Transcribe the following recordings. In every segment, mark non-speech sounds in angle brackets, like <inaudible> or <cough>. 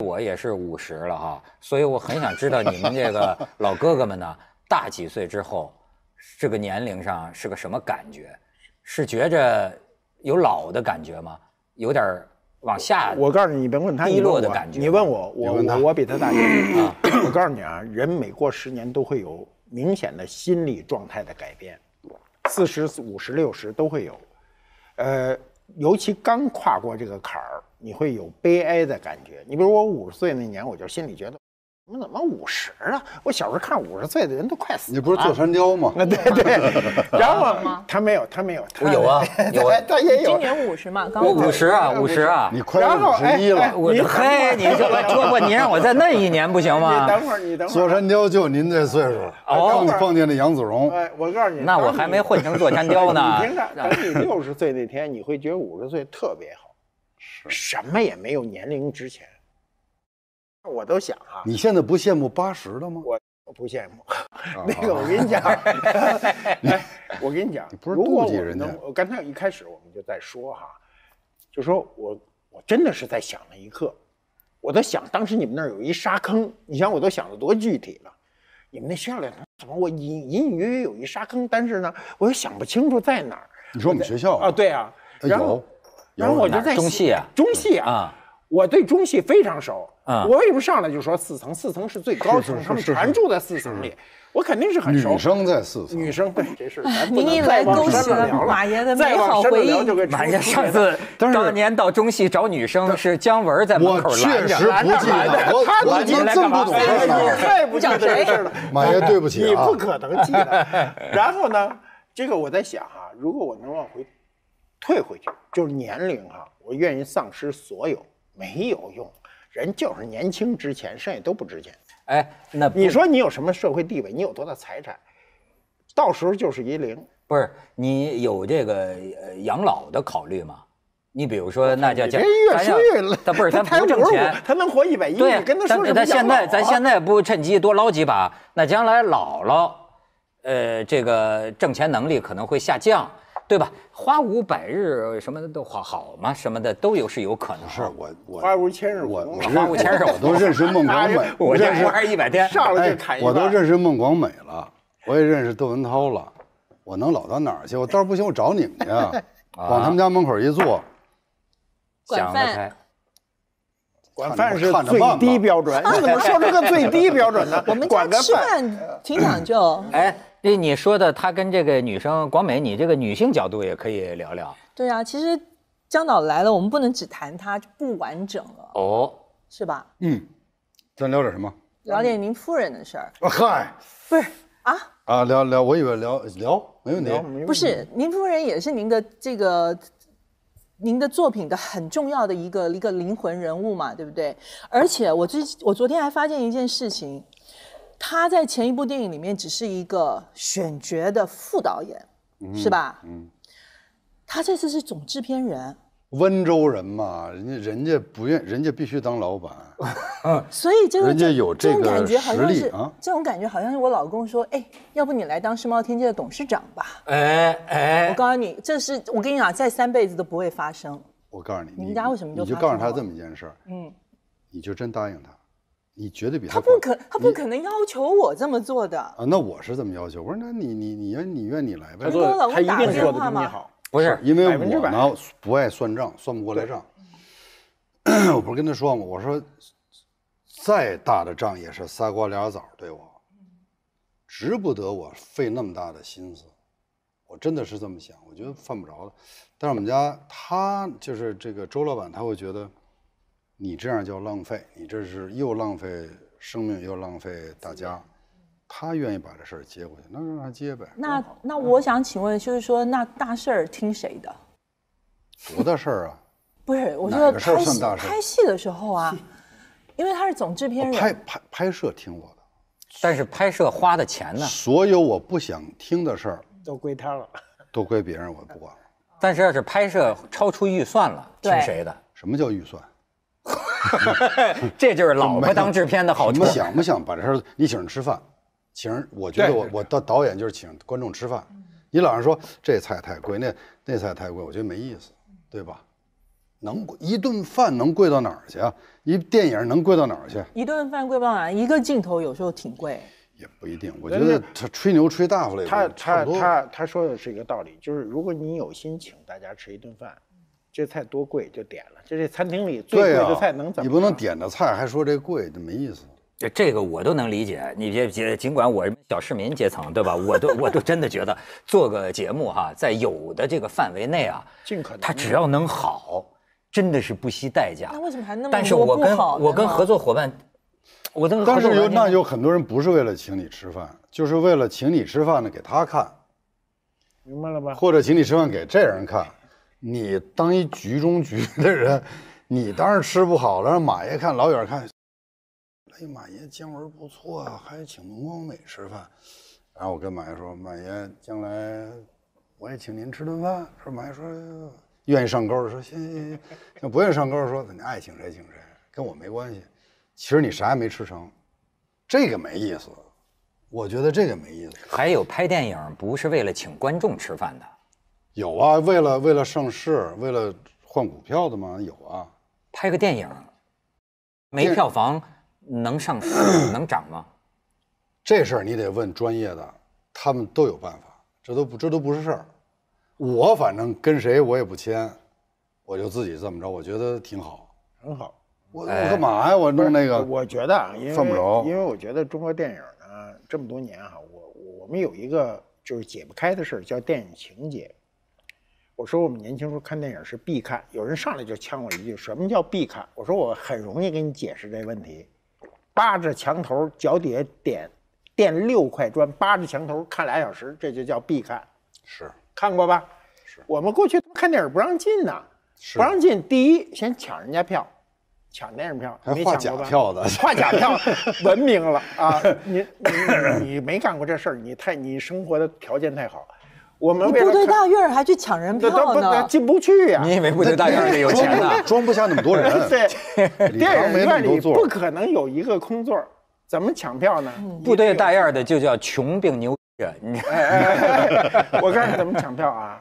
我也是五十了哈，所以我很想知道你们这个 <laughs> 老哥哥们呢，大几岁之后，这个年龄上是个什么感觉？是觉着有老的感觉吗？有点往下，我告诉你，你别问他低落的感觉，你问我，我我我比他大一岁啊。<laughs> 我告诉你啊，人每过十年都会有明显的心理状态的改变，四十、五、十、六、十都会有，呃，尤其刚跨过这个坎儿。你会有悲哀的感觉。你比如我五十岁那年，我就心里觉得，你们怎么五十了？我小时候看五十岁的人都快死。了。你不是坐山雕吗？对对。<laughs> 然后吗？他没有，他没有，我有啊，<laughs> 有，他也有。今年五十嘛，刚五十啊，五十啊，你快五十一了。你嘿，你就我，你让我再嫩一年不行吗？<laughs> 你等会儿，你等。会坐山雕就您这岁数，我碰见那杨子荣。哎，我告诉你，那我还没混成坐山雕呢。等你六十岁那天，你会觉得五十岁特别好。什么也没有，年龄值钱，我都想哈。你现在不羡慕八十的吗？我不羡慕，<laughs> 那个，<laughs> 没有影响。我跟你讲，你不是妒忌人呢？刚才一开始我们就在说哈，就说我我真的是在想了一刻，我都想当时你们那儿有一沙坑，你想我都想得多具体了，你们那学校里怎么我隐隐约约有一沙坑，但是呢我又想不清楚在哪儿。你说我们学校啊？对啊，然有。然后我就在中戏啊，中戏啊，我对中戏非常熟。我为什么上来就说四层？四层是最高层，他们全住在四层里。我肯定是很熟。女生在四层，女生对这事。您来勾起了马爷的美好回忆。马爷上次当年到中戏找女生是姜文在门口拦着。我确来的。记得，<laughs> 我怎这么不懂你太不像谁事了，马爷对不起。<laughs> 你不可能记得。<laughs> 然后呢，这个我在想啊，如果我能往回。退回去就是年龄哈，我愿意丧失所有没有用，人就是年轻值钱，剩下都不值钱。哎，那你说你有什么社会地位？你有多大财产？到时候就是一零。不是你有这个呃养老的考虑吗？你比如说那叫叫，越说越他不是他不挣钱，他能活一百一？对，跟他说什么但是他现在咱现在不趁机多捞几把，那将来老了，呃，这个挣钱能力可能会下降。对吧？花无百日什么的都好好吗？什么的都有是有可能。是我我花无千日我我花无千日我都认识孟广美，我认识还一百天上来就砍一刀。我都认识孟广美了，我也认识窦文涛了，我能老到哪儿去？我到时候不行我找你们去，<laughs> 往他们家门口一坐。想得开。<laughs> 管饭是最低标准。你怎么说这个最低标准呢？<laughs> 我们家吃饭挺讲究。哎。哎，你说的他跟这个女生广美，你这个女性角度也可以聊聊。对啊，其实江导来了，我们不能只谈他，就不完整了。哦，是吧？嗯，咱聊点什么？聊点您夫人的事儿。嗨，不是啊啊，聊聊，我以为聊聊没问题，没问题。不是，您夫人也是您的这个，您的作品的很重要的一个一个灵魂人物嘛，对不对？而且我最我昨天还发现一件事情。他在前一部电影里面只是一个选角的副导演，是吧？嗯，他这次是总制片人。温州人嘛，人家人家不愿，人家必须当老板。嗯，所以这个人家有这种感觉，好像是这种感觉，好像是我老公说：“哎，要不你来当世贸天阶的董事长吧？”哎哎，我告诉你，这是我跟你讲，再三辈子都不会发生。我告诉你，你们家为什么就？你就告诉他这么一件事儿，嗯，你就真答应他。你绝对比他他不可他不可能要求我这么做的啊！那我是这么要求？我说那你你你愿你愿你来呗。他说他一定打电话你好，不是，因为我呢不爱算账，算不过来账。我不是跟他说吗？我说，再大的账也是仨瓜俩枣对我，值不得我费那么大的心思。我真的是这么想，我觉得犯不着的。但是我们家他就是这个周老板，他会觉得。你这样叫浪费，你这是又浪费生命又浪费大家。他愿意把这事儿接过去，那就让他接呗。那那我想请问，就是说那大事儿听谁的？多大事儿啊？不是，我说拍戏，拍戏的时候啊，<laughs> 因为他是总制片人。拍拍拍摄听我的，但是拍摄花的钱呢？所有我不想听的事儿都归他了，都归别人我不管了。但是要是拍摄超出预算了，听谁的？什么叫预算？<laughs> 这就是老婆当制片的好处。你想不想把这事？你请人吃饭，请人，我觉得我我到导演就是请观众吃饭。你老是说这菜太贵，那那菜太贵，我觉得没意思，对吧？能一顿饭能贵到哪儿去啊？一电影能贵到哪儿去？一顿饭贵不啊？一个镜头有时候挺贵，也不一定。我觉得他吹牛吹大发了。他他他他说的是一个道理，就是如果你有心请大家吃一顿饭。这菜多贵就点了，就这餐厅里最贵的菜能怎么？你不能点的菜还说这贵，这没意思。这这个我都能理解，你别别，尽管我是小市民阶层，对吧？我都我都真的觉得做个节目哈，在有的这个范围内啊，尽可能他只要能好，真的是不惜代价。那为什么还那么？但是我跟我跟合作伙伴，我都。但是有那有很多人不是为了请你吃饭，就是为了请你吃饭呢给他看，明白了吧？或者请你吃饭给这人看。你当一局中局的人，你当然吃不好了。让马爷看老远看，哎马爷姜文不错，啊，还请孟光美吃饭。然后我跟马爷说：“马爷，将来我也请您吃顿饭。”说马爷说愿意上钩，说行行行；那不愿意上钩，说你爱请谁请谁，跟我没关系。其实你啥也没吃成，这个没意思，我觉得这个没意思。还有，拍电影不是为了请观众吃饭的。有啊，为了为了上市，为了换股票的嘛，有啊。拍个电影，没票房能上市能涨吗？<clears throat> 这事儿你得问专业的，他们都有办法，这都不这都不是事儿。我反正跟谁我也不签，我就自己这么着，我觉得挺好，很好。我我干嘛呀？我弄那个？我觉得，因为犯不着，因为我觉得中国电影呢这么多年哈，我我们有一个就是解不开的事儿，叫电影情节。我说我们年轻时候看电影是必看，有人上来就呛我一句：“什么叫必看？”我说我很容易给你解释这问题：扒着墙头，脚底下点垫六块砖，扒着墙头看俩小时，这就叫必看。是看过吧？是。我们过去看电影不让进呐，不让进。第一，先抢人家票，抢电影票，还画假票的，画假票，<laughs> 文明了啊！你你你没干过这事儿，你太你生活的条件太好。我们部队大院还去抢人票呢，进不去呀！你以为部队大院里有钱呢？<laughs> 装不下那么多人。<laughs> 电影院里不可能有一个空座，怎么抢票呢？部队大院的就叫穷病牛。人。我告诉你怎么抢票啊！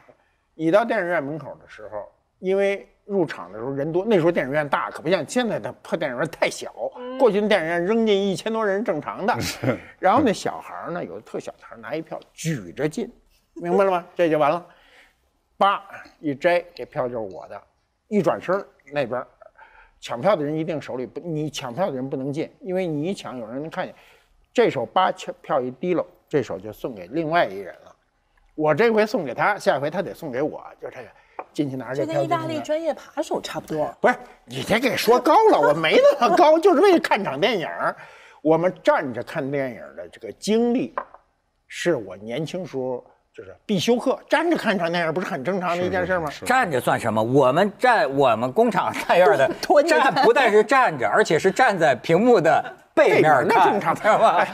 你到电影院门口的时候，因为入场的时候人多，那时候电影院大，可不像现在的破电影院太小。<laughs> 过去电影院扔进一千多人正常的，然后那小孩呢，有的特小，孩拿一票举着进。<laughs> 明白了吗？这就完了，八一摘，这票就是我的。一转身，那边抢票的人一定手里不，你抢票的人不能进，因为你一抢，有人能看见。这手八票票一低喽，这手就送给另外一人了。我这回送给他，下回他得送给我，就这个进去拿这就跟意大利专业扒手差不多。不是你别给说高了，我没那么高，就是为了看场电影。我们站着看电影的这个经历，是我年轻时候。就是必修课，站着看场电影不是很正常的一件事吗？站着算什么？我们站，我们工厂大院的 <laughs> 站，不但是站着，而且是站在屏幕的背面看场电影。哎，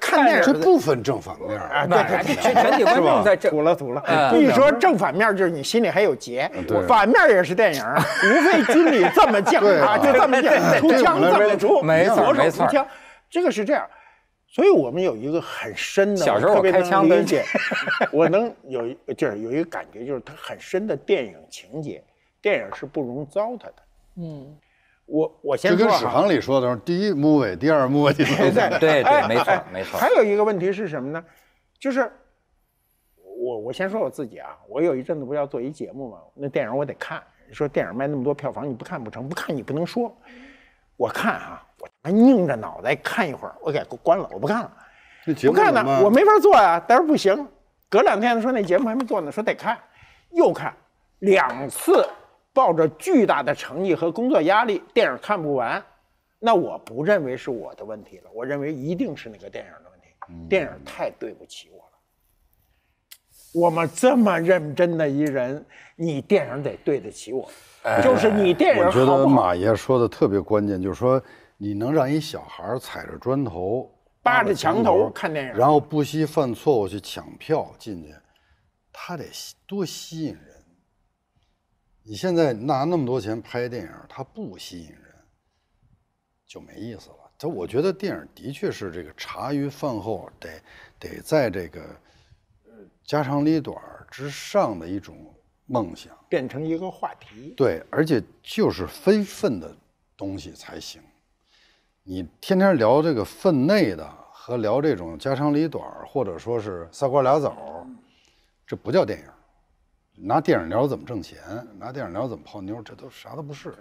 看电影是不分正反面对全体观众在这。涂了涂了，一说正反面就是你心里还有结，反面也是电影，<laughs> 无非军里这么讲啊，就这么出枪这么出，左手出枪，这个是这样。所以我们有一个很深的，小时候我开枪的理解，我能有就是有一个感觉，就是它很深的电影情节，电影是不容糟蹋的。嗯，我我先说，就跟史航里说的，第一幕尾，第二幕尾。<laughs> 对对对，没错没错。还有一个问题是什么呢？就是我我先说我自己啊，我有一阵子不要做一节目嘛，那电影我得看。说电影卖那么多票房，你不看不成，不看你不能说。我看啊。还拧着脑袋看一会儿，我给关了，我不看了，不看了，我没法做呀。但是不行，隔两天说那节目还没做呢，说得看又看两次，抱着巨大的诚意和工作压力，电影看不完，那我不认为是我的问题了，我认为一定是那个电影的问题，电影太对不起我了。我们这么认真的一人，你电影得对得起我，就是你电影。我觉得马爷说的特别关键，就是说。你能让一小孩踩着砖头，扒着墙头看电影，然后不惜犯错误去抢票进去，他得多吸引人。你现在拿那么多钱拍电影，他不吸引人，就没意思了。这我觉得电影的确是这个茶余饭后得得在这个呃家长里短之上的一种梦想，变成一个话题。对，而且就是非分的东西才行。你天天聊这个分内的和聊这种家长里短或者说是仨瓜俩枣这不叫电影。拿电影聊怎么挣钱，拿电影聊怎么泡妞，这都啥都不是。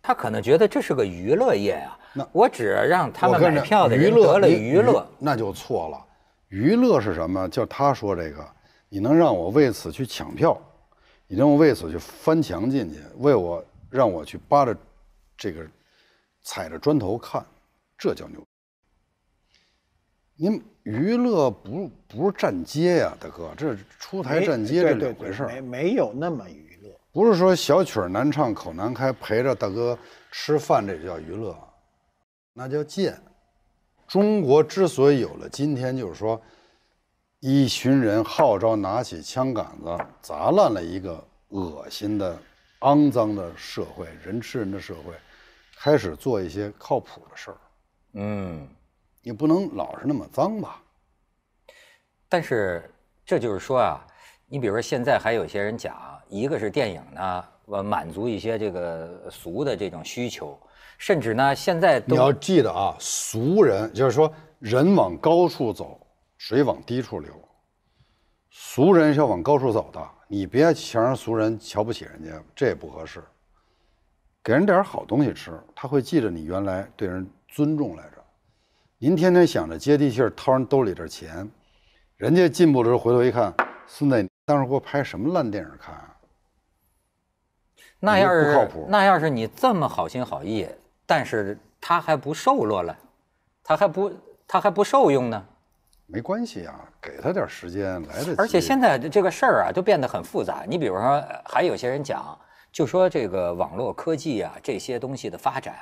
他可能觉得这是个娱乐业啊。那我只让他们买票的娱乐，娱乐那就错了。娱乐是什么？叫他说这个，你能让我为此去抢票，你能为此去翻墙进去，为我让我去扒着这个踩着砖头看。这叫牛！您娱乐不不是站街呀，大哥，这出台站街这两回事儿没没有那么娱乐。不是说小曲难唱口难开，陪着大哥吃饭这就叫娱乐？那叫贱！中国之所以有了今天，就是说，一群人号召拿起枪杆子，砸烂了一个恶心的、肮脏的社会，人吃人的社会，开始做一些靠谱的事儿。嗯，也不能老是那么脏吧。但是，这就是说啊，你比如说现在还有些人讲，一个是电影呢，我满足一些这个俗的这种需求，甚至呢，现在你要记得啊，俗人就是说，人往高处走，水往低处流，俗人是要往高处走的，你别想让俗人瞧不起人家，这也不合适。给人点好东西吃，他会记着你原来对人。尊重来着，您天天想着接地气儿掏人兜里点钱，人家进步的时候回头一看，孙你当时给我拍什么烂电影看啊？那要是那要是你这么好心好意，但是他还不受落了，他还不他还不受用呢？没关系啊，给他点时间来得。而且现在这个事儿啊，都变得很复杂。你比如说，还有些人讲，就说这个网络科技啊这些东西的发展。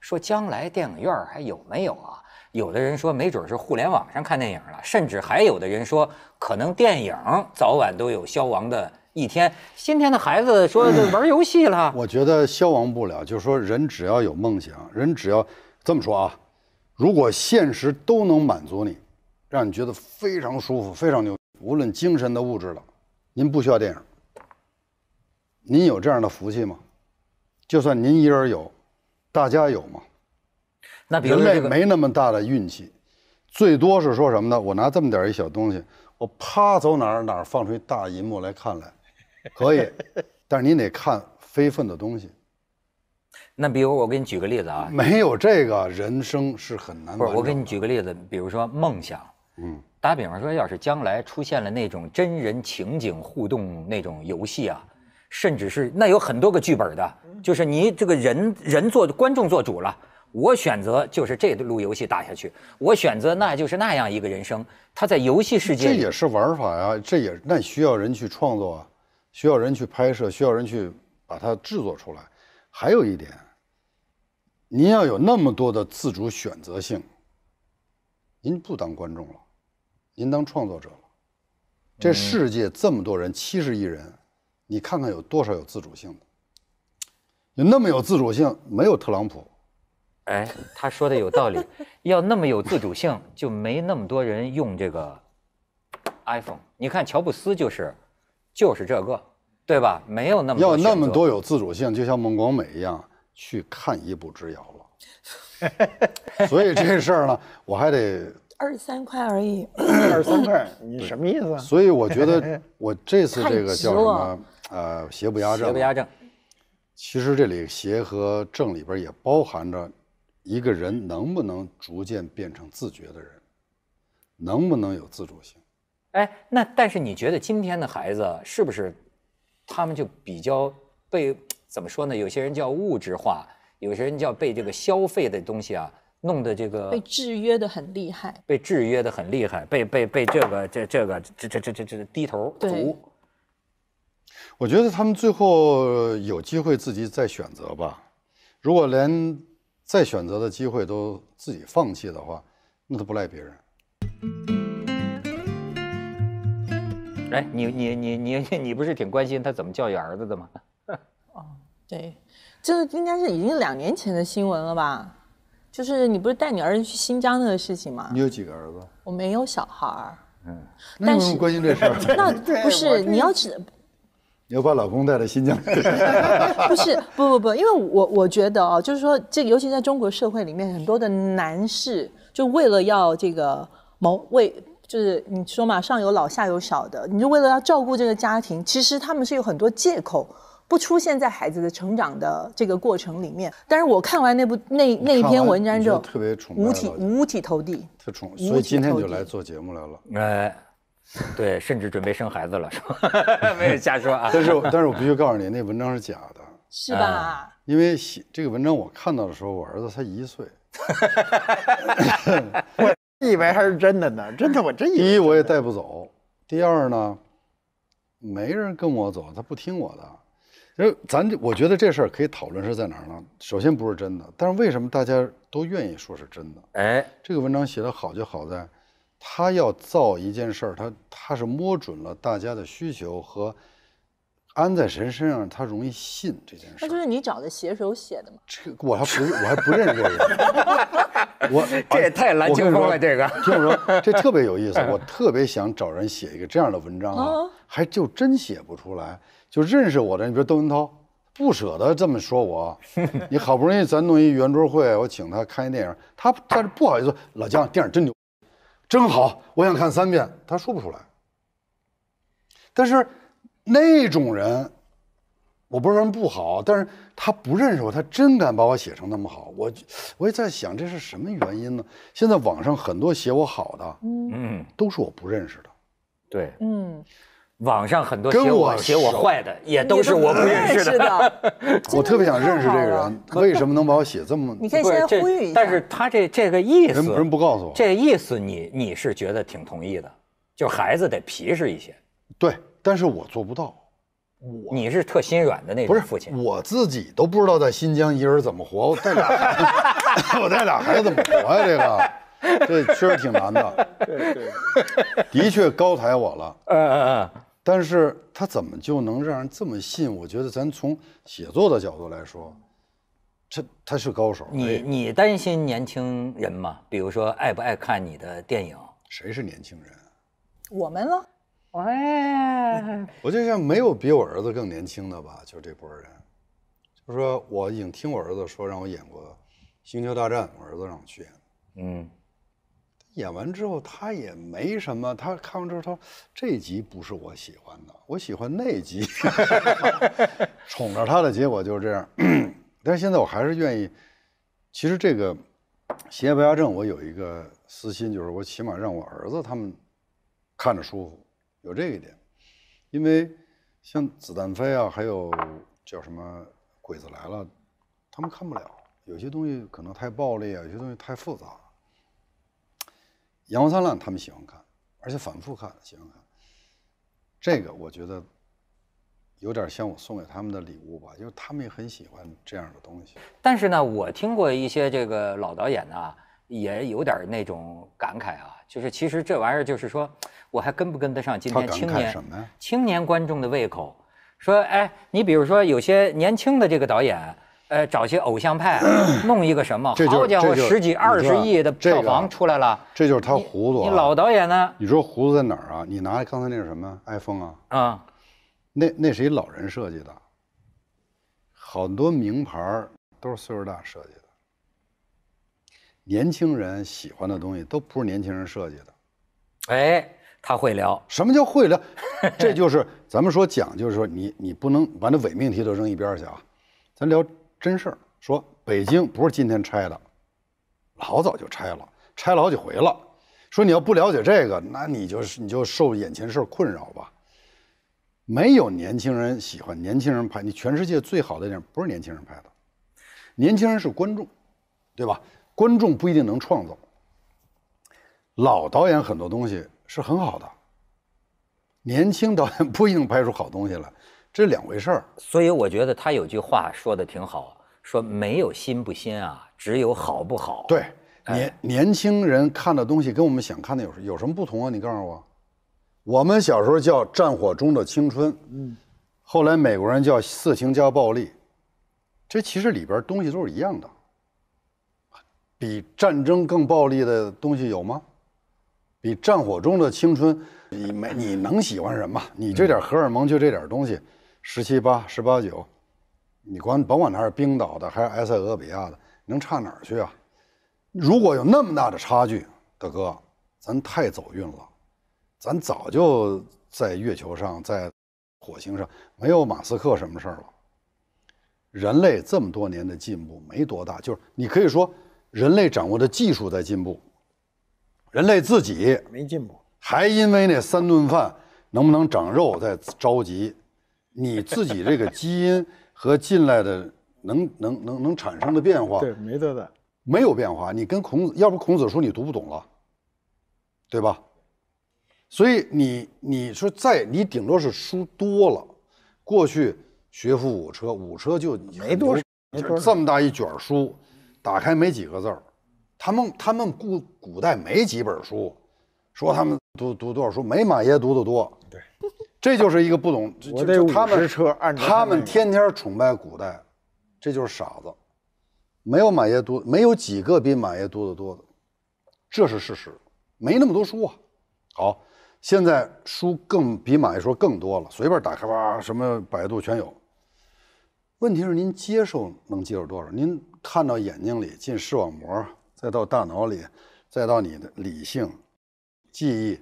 说将来电影院还有没有啊？有的人说没准是互联网上看电影了，甚至还有的人说可能电影早晚都有消亡的一天。今天的孩子说玩游戏了，我觉得消亡不了。就是说，人只要有梦想，人只要这么说啊，如果现实都能满足你，让你觉得非常舒服、非常牛，无论精神的、物质的，您不需要电影，您有这样的福气吗？就算您一人有。大家有吗？那比如人类没那么大的运气，最多是说什么呢？我拿这么点一小东西，我啪走哪儿哪儿放出一大银幕来看来，<laughs> 可以。但是你得看非分的东西。那比如我给你举个例子啊，没有这个人生是很难。不是，我给你举个例子，比如说梦想，嗯，打比方说，要是将来出现了那种真人情景互动那种游戏啊，甚至是那有很多个剧本的。就是你这个人人做观众做主了，我选择就是这路游戏打下去，我选择那就是那样一个人生。他在游戏世界，这也是玩法呀，这也那需要人去创作啊，需要人去拍摄，需要人去把它制作出来。还有一点，您要有那么多的自主选择性，您不当观众了，您当创作者了。这世界这么多人，七十亿人，你看看有多少有自主性的。那么有自主性，没有特朗普，哎，他说的有道理。要那么有自主性，就没那么多人用这个 iPhone。你看乔布斯就是，就是这个，对吧？没有那么要那么多有自主性，就像孟广美一样，去看一步之遥了。所以这事儿呢，我还得 <laughs> 二十三块而已，二十三块，你什么意思？所以我觉得 <laughs> 我这次这个叫什么？呃，邪不压正。其实这里邪和正里边也包含着一个人能不能逐渐变成自觉的人，能不能有自主性？哎，那但是你觉得今天的孩子是不是他们就比较被怎么说呢？有些人叫物质化，有些人叫被这个消费的东西啊弄得这个被制约的很厉害，被制约的很厉害，被被被这个这这个这这这这这低头族，我觉得他们最后有机会自己再选择吧。如果连再选择的机会都自己放弃的话，那都不赖别人。哎，你你你你你不是挺关心他怎么教育儿子的吗？<laughs> 哦，对，这应该是已经两年前的新闻了吧？就是你不是带你儿子去新疆那个事情吗？你有几个儿子？我没有小孩儿。嗯，那你关心这事儿？那 <laughs> 不是你要去。你要把老公带到新疆去？<laughs> 不是，不不不，因为我我觉得哦，就是说，这尤其在中国社会里面，很多的男士，就为了要这个谋为，就是你说嘛，上有老下有小的，你就为了要照顾这个家庭，其实他们是有很多借口不出现在孩子的成长的这个过程里面。但是我看完那部那那一篇文章之后，五体五体投地，特宠，所以今天就来做节目来了。哎。<laughs> 对，甚至准备生孩子了，是吧？<laughs> 没有瞎说啊。但是我但是我必须告诉你，那文章是假的，是吧？因为写这个文章我看到的时候，我儿子才一岁，<laughs> 我以为还是真的呢，真的我真以为。第一我也带不走，第二呢，没人跟我走，他不听我的。因为咱我觉得这事儿可以讨论是在哪儿呢？首先不是真的，但是为什么大家都愿意说是真的？哎，这个文章写的好就好在。他要造一件事儿，他他是摸准了大家的需求和安在谁身上他容易信这件事。那就是你找的写手写的吗？这我还不我还不认识这个，人，我 <laughs> 这也太难听说了。这个听我说，这特别有意思，<laughs> 我特别想找人写一个这样的文章啊，还就真写不出来。就认识我的，你比如窦文涛，不舍得这么说我。你好不容易咱弄一圆桌会，我请他看一电影，他但是不好意思，老姜电影真牛。真好，我想看三遍，他说不出来。但是那种人，我不是说不好，但是他不认识我，他真敢把我写成那么好，我我也在想这是什么原因呢？现在网上很多写我好的，嗯，都是我不认识的，对，嗯。网上很多跟我写我坏的，也都是我不认识的。<laughs> 我特别想认识这个人，<laughs> 为什么能把我写这么？你看，先呼吁一下。但是他这这个意思，人不人不告诉我。这意思你你是觉得挺同意的，就孩子得皮实一些。对，但是我做不到。我你是特心软的那种。不是父亲，我自己都不知道在新疆一人怎么活，我带俩，孩子，<laughs> 我带俩孩子怎么活呀？这个，这确实挺难的。对对，的确高抬我了。嗯嗯嗯。但是他怎么就能让人这么信？我觉得咱从写作的角度来说，他他是高手。你你担心年轻人吗？比如说爱不爱看你的电影？谁是年轻人？我们了，哎，我就像没有比我儿子更年轻的吧，就这波人，就说我已经听我儿子说让我演过《星球大战》，我儿子让我去演，嗯。演完之后他也没什么，他看完之后他说：“这集不是我喜欢的，我喜欢那集。<laughs> ”宠着他的结果就是这样。<clears throat> 但是现在我还是愿意。其实这个邪不压正，我有一个私心，就是我起码让我儿子他们看着舒服，有这一点。因为像《子弹飞》啊，还有叫什么《鬼子来了》，他们看不了。有些东西可能太暴力啊，有些东西太复杂了。《阳光灿烂》，他们喜欢看，而且反复看，喜欢看。这个我觉得有点像我送给他们的礼物吧，就是他们也很喜欢这样的东西。但是呢，我听过一些这个老导演呢，也有点那种感慨啊，就是其实这玩意儿就是说，我还跟不跟得上今天青年青年观众的胃口？说，哎，你比如说有些年轻的这个导演。呃，找些偶像派，<clears throat> 弄一个什么？好家伙，十几二十亿的票房出来了。这就是他糊涂。你老导演呢？你说糊涂在哪儿啊？你拿刚才那是什么？iPhone 啊？啊，那那是一老人设计的。好多名牌都是岁数大设计的。年轻人喜欢的东西都不是年轻人设计的。哎，他会聊。什么叫会聊？<laughs> 这就是咱们说讲，就是说你你不能把那伪命题都扔一边去啊，咱聊。真事儿，说北京不是今天拆的，老早就拆了，拆好几回了。说你要不了解这个，那你就是你就受眼前事儿困扰吧。没有年轻人喜欢，年轻人拍你全世界最好的电影不是年轻人拍的，年轻人是观众，对吧？观众不一定能创造。老导演很多东西是很好的，年轻导演不一定拍出好东西来。这是两回事儿，所以我觉得他有句话说的挺好，说没有新不新啊，只有好不好。对，年年轻人看的东西跟我们想看的有有什么不同啊？你告诉我，我们小时候叫《战火中的青春》，嗯，后来美国人叫色情加暴力，这其实里边东西都是一样的。比战争更暴力的东西有吗？比战火中的青春，你没你能喜欢什么？你这点荷尔蒙就这点东西。十七八、十八九，你管甭管他是冰岛的还是埃塞俄比亚的，能差哪儿去啊？如果有那么大的差距，大哥，咱太走运了，咱早就在月球上，在火星上没有马斯克什么事儿了。人类这么多年的进步没多大，就是你可以说人类掌握的技术在进步，人类自己没进步，还因为那三顿饭能不能长肉在着急。你自己这个基因和进来的能 <laughs> 能能能产生的变化，对，没得的，没有变化。你跟孔子，要不孔子说你读不懂了，对吧？所以你你说在你顶多是书多了，过去学富五车，五车就没多，少，这么大一卷书，打开没几个字儿。他们他们古古代没几本书，说他们读读多少书，没马爷读的多。这就是一个不懂，他们天天崇拜古代，这就是傻子。没有马爷多，没有几个比马爷多得多的，这是事实。没那么多书啊。好，现在书更比马爷时候更多了，随便打开吧，什么百度全有。问题是您接受能接受多少？您看到眼睛里进视网膜，再到大脑里，再到你的理性、记忆，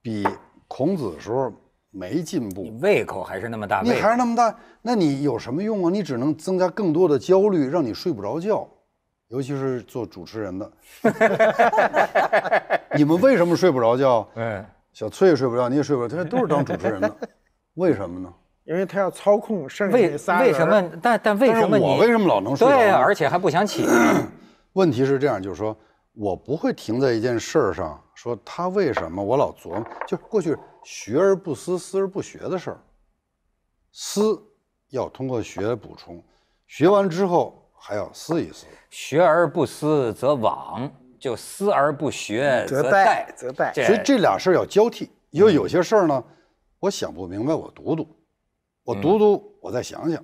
比孔子时候。没进步，你胃口还是那么大，你还是那么大，那你有什么用啊？你只能增加更多的焦虑，让你睡不着觉，尤其是做主持人的，<laughs> 你们为什么睡不着觉？哎，小崔也睡不着，你也睡不着，他都是当主持人的，<laughs> 为什么呢？因为他要操控剩下那仨人。为什么？但但为什么？我为什么老能睡？对，而且还不想起。<coughs> 问题是这样，就是说，我不会停在一件事儿上，说他为什么我老琢磨，就过去。学而不思，思而不学的事儿，思要通过学补充，学完之后还要思一思。学而不思则罔，就思而不学则殆，则殆。所以这俩事儿要交替。因为有些事儿呢，我想不明白，我读读，我读读，我再想想。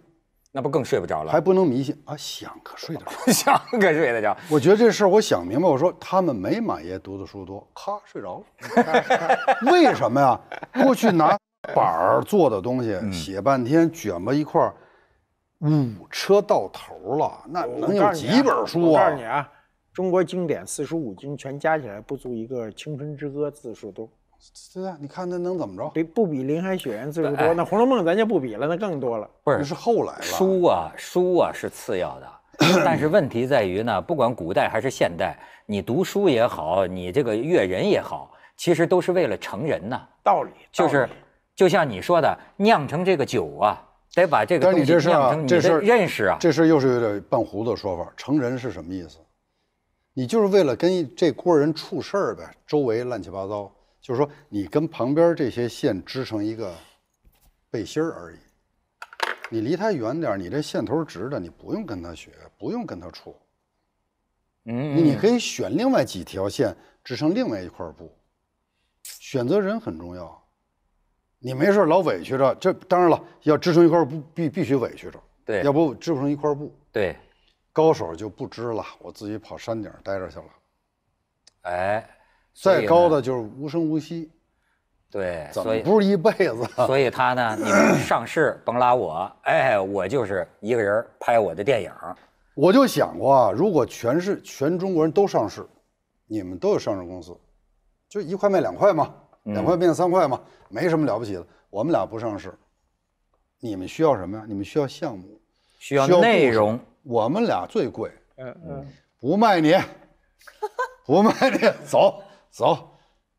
那不更睡不着了？还不能迷信啊！想可睡得着，<laughs> 想可睡得着。我觉得这事儿我想明白。我说他们没满爷读的书多，咔睡着。了。为什么呀？过去拿板儿做的东西写半天，卷巴一块，五车到头了，那能有几本书啊？我告诉你啊，中国经典四书五经全加起来，不足一个《青春之歌》字数多。对啊，你看他能怎么着？比不比《林海雪原》自由多。那《红楼梦》咱就不比了，那更多了。不是，那是后来了。书啊，书啊是次要的，<clears throat> 但是问题在于呢，不管古代还是现代，你读书也好，你这个阅人也好，其实都是为了成人呢。道理就是，就像你说的，酿成这个酒啊，得把这个。东你这成你的认识啊，这事又是有点半糊的说法。成人是什么意思？你就是为了跟这锅人处事儿呗，周围乱七八糟。就是说，你跟旁边这些线织成一个背心儿而已。你离它远点你这线头直的，你不用跟它学，不用跟它处。嗯。你可以选另外几条线织成另外一块布。选择人很重要，你没事老委屈着，这当然了，要织成一块布必必须委屈着。对。要不织不成一块布。对。高手就不织了，我自己跑山顶待着去了。哎。再高的就是无声无息，对，所以不是一辈子。<laughs> 所以他呢，你们上市甭拉我，哎，我就是一个人拍我的电影。我就想过，啊，如果全是全中国人都上市，你们都有上市公司，就一块卖两块嘛，两块变三块嘛，没什么了不起的。我们俩不上市，你们需要什么呀？你们需要项目，需要内容。我们俩最贵，嗯嗯，不卖你，不卖你，走。走，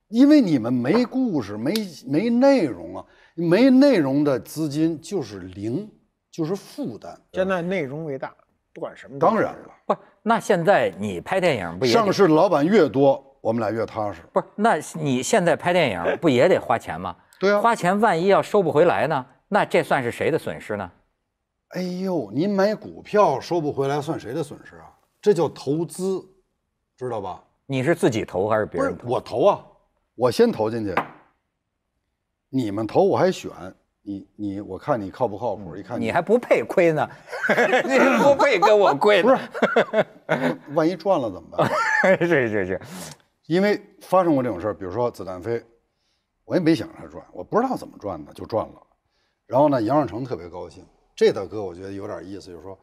因为你们没故事、没没内容啊，没内容的资金就是零，就是负担。现在内容为大，不管什么，当然了。不，那现在你拍电影不？也？上市老板越多，我们俩越踏实。不是，那你现在拍电影不也得花钱吗？<laughs> 对啊，花钱万一要收不回来呢？那这算是谁的损失呢？哎呦，您买股票收不回来算谁的损失啊？这叫投资，知道吧？你是自己投还是别人？投？我投啊，我先投进去。你们投我还选你，你我看你靠不靠谱？一看你还不配亏呢，<laughs> 你不配跟我 <laughs> 亏。不是，万一赚了怎么办？<laughs> 是是是，因为发生过这种事儿，比如说子弹飞，我也没想着赚，我不知道怎么赚的就赚了。然后呢，杨尚成特别高兴，这大哥我觉得有点意思，就是说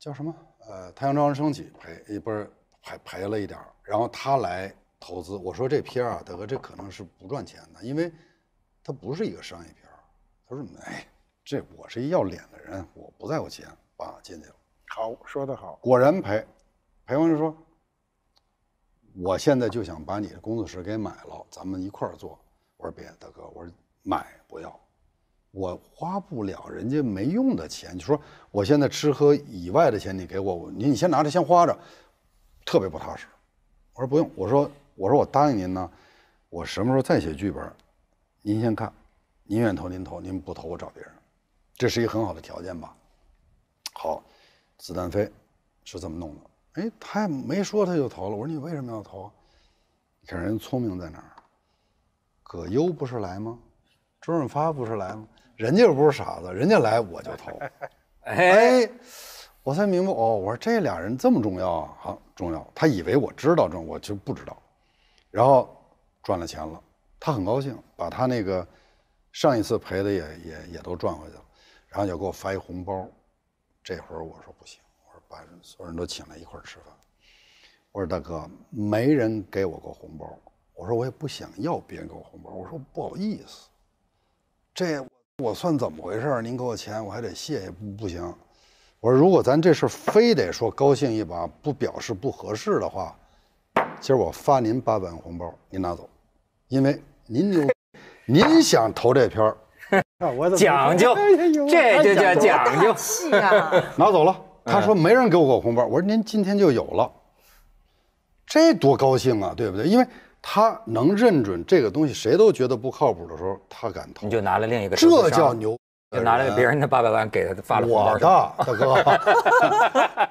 叫什么呃，太阳照常升起赔，不是。还赔了一点儿，然后他来投资，我说这片儿啊，大哥，这可能是不赚钱的，因为他不是一个商业片儿。他说哎，这我是一要脸的人，我不在乎钱，啊，进去了。好，说得好。果然赔，赔完就说，我现在就想把你的工作室给买了，咱们一块儿做。我说别，大哥，我说买不要，我花不了人家没用的钱。就说我现在吃喝以外的钱你给我，你你先拿着，先花着。特别不踏实，我说不用，我说我说我答应您呢，我什么时候再写剧本，您先看，您愿投您投，您不投我找别人，这是一个很好的条件吧？好，子弹飞，是这么弄的，哎，他也没说他就投了，我说你为什么要投？你看人聪明在哪儿？葛优不是来吗？周润发不是来吗？人家又不是傻子，人家来我就投，<laughs> 哎。我才明白哦，我说这俩人这么重要啊，好重要。他以为我知道这，我就不知道。然后赚了钱了，他很高兴，把他那个上一次赔的也也也都赚回去了，然后就给我发一红包。这会儿我说不行，我说把所有人都请来一块儿吃饭。我说大哥，没人给我过红包，我说我也不想要别人给我红包，我说不好意思，这我算怎么回事？您给我钱我还得谢谢不不行。我说，如果咱这事非得说高兴一把，不表示不合适的话，今儿我发您八百红包，您拿走。因为您您想投这片儿，<laughs> 讲究，这就叫讲究。拿走了。他说没人给我过红包，我说您今天就有了，这多高兴啊，对不对？因为他能认准这个东西，谁都觉得不靠谱的时候，他敢投。你就拿了另一个。这叫牛。就拿了别人的八百万给他发了红包，我大哥。